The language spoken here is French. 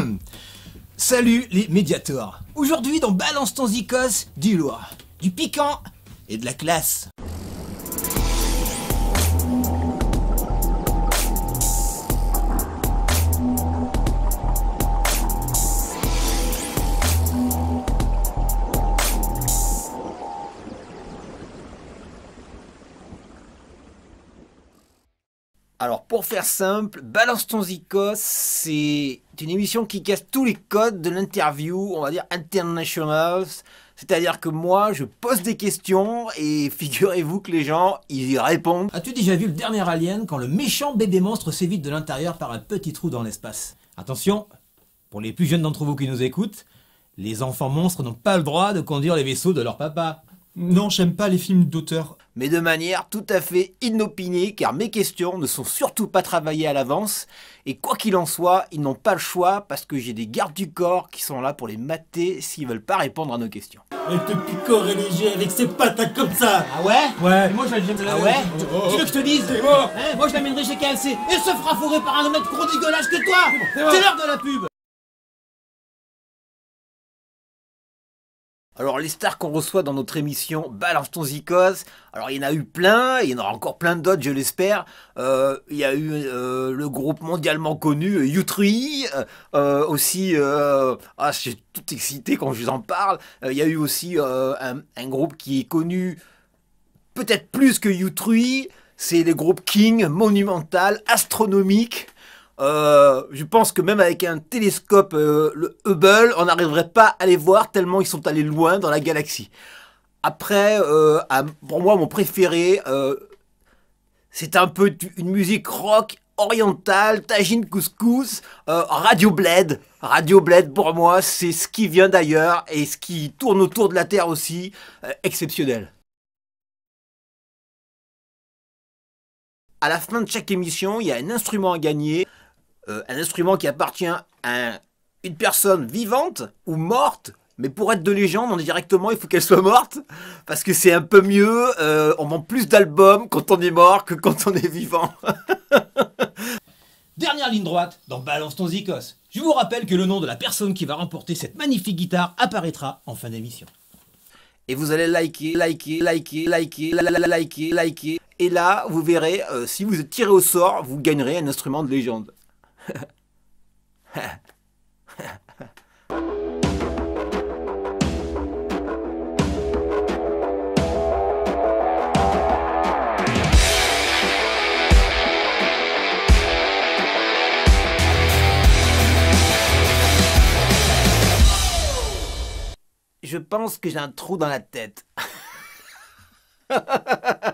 Salut les médiators Aujourd'hui dans Balance ton zikos, du lourd, du piquant et de la classe Alors pour faire simple, Balance ton Zico, c'est une émission qui casse tous les codes de l'interview, on va dire international. C'est-à-dire que moi, je pose des questions et figurez-vous que les gens, ils y répondent. As-tu déjà vu le dernier Alien quand le méchant bébé monstre s'évite de l'intérieur par un petit trou dans l'espace Attention, pour les plus jeunes d'entre vous qui nous écoutent, les enfants monstres n'ont pas le droit de conduire les vaisseaux de leur papa. Non, j'aime pas les films d'auteur. Mais de manière tout à fait inopinée, car mes questions ne sont surtout pas travaillées à l'avance. Et quoi qu'il en soit, ils n'ont pas le choix parce que j'ai des gardes du corps qui sont là pour les mater s'ils veulent pas répondre à nos questions. Elle te picore et léger avec ses patates hein, comme ça Ah ouais Ouais. moi je ah ouais oh. veux que je te dise Moi, hein, moi je l'amènerai chez KFC et se fera fourrer par un homme de gros dégueulasse que toi C'est l'heure de la pub Alors les stars qu'on reçoit dans notre émission Balance ton zikos, alors il y en a eu plein, il y en aura encore plein d'autres je l'espère. Euh, il y a eu euh, le groupe mondialement connu u euh, aussi, ah, je tout excité quand je vous en parle, il y a eu aussi un, groupe qui est connu peut-être plus que u c'est le groupe King, Monumental, Astronomique. Euh, je pense que même avec un télescope, euh, le Hubble, on n'arriverait pas à les voir tellement ils sont allés loin dans la galaxie. Après, euh, pour moi, mon préféré, c'est un peu une musique rock orientale, tagine couscous, Radio Bled. Radio Bled, pour moi, c'est ce qui vient d'ailleurs et ce qui tourne autour de la Terre aussi, exceptionnel. À la fin de chaque émission, il y a un instrument à gagner. Euh, un instrument qui appartient à une personne vivante ou morte, mais pour être de légende, on est directement, il faut qu'elle soit morte, parce que c'est un peu mieux, euh, on vend plus d'albums quand on est mort que quand on est vivant. Dernière ligne droite dans Balance ton Zikos. Je vous rappelle que le nom de la personne qui va remporter cette magnifique guitare apparaîtra en fin d'émission. Et vous allez liker, liker, liker, liker, liker, liker. Et là, vous verrez, euh, si vous êtes tiré au sort, vous gagnerez un instrument de légende. Je pense que j'ai un trou dans la tête.